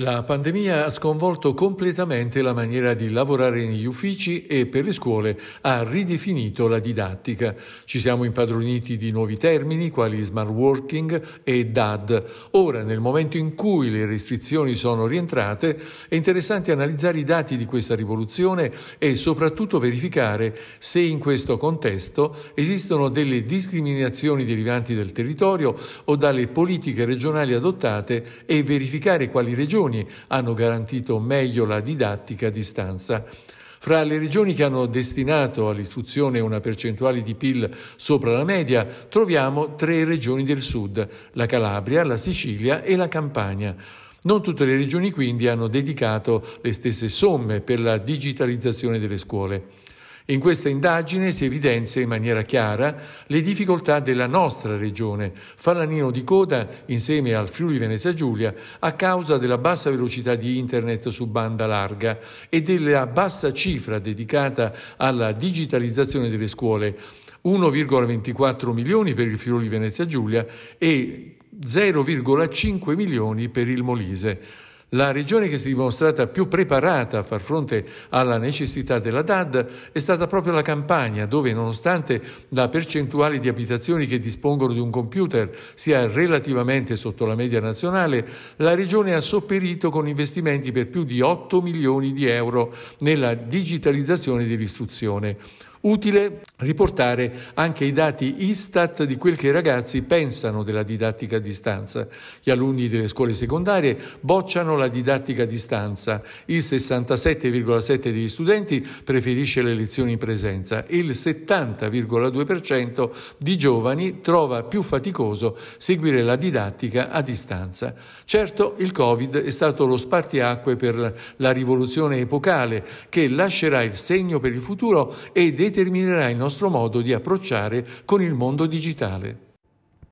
La pandemia ha sconvolto completamente la maniera di lavorare negli uffici e per le scuole ha ridefinito la didattica. Ci siamo impadroniti di nuovi termini quali smart working e DAD. Ora, nel momento in cui le restrizioni sono rientrate, è interessante analizzare i dati di questa rivoluzione e soprattutto verificare se in questo contesto esistono delle discriminazioni derivanti dal territorio o dalle politiche regionali adottate e verificare quali regioni regioni hanno garantito meglio la didattica a distanza. Fra le regioni che hanno destinato all'istruzione una percentuale di PIL sopra la media troviamo tre regioni del sud, la Calabria, la Sicilia e la Campania. Non tutte le regioni quindi hanno dedicato le stesse somme per la digitalizzazione delle scuole. In questa indagine si evidenzia in maniera chiara le difficoltà della nostra regione, Fallanino di coda insieme al Friuli Venezia Giulia, a causa della bassa velocità di internet su banda larga e della bassa cifra dedicata alla digitalizzazione delle scuole, 1,24 milioni per il Friuli Venezia Giulia e 0,5 milioni per il Molise. La regione che si è dimostrata più preparata a far fronte alla necessità della DAD è stata proprio la Campania, dove nonostante la percentuale di abitazioni che dispongono di un computer sia relativamente sotto la media nazionale, la regione ha sopperito con investimenti per più di 8 milioni di euro nella digitalizzazione dell'istruzione. Utile riportare anche i dati Istat di quel che i ragazzi pensano della didattica a distanza. Gli alunni delle scuole secondarie bocciano la didattica a distanza. Il 67,7% degli studenti preferisce le lezioni in presenza. Il 70,2% di giovani trova più faticoso seguire la didattica a distanza. Certo, il Covid è stato lo spartiacque per la rivoluzione epocale che lascerà il segno per il futuro ed determinerà il nostro modo di approcciare con il mondo digitale.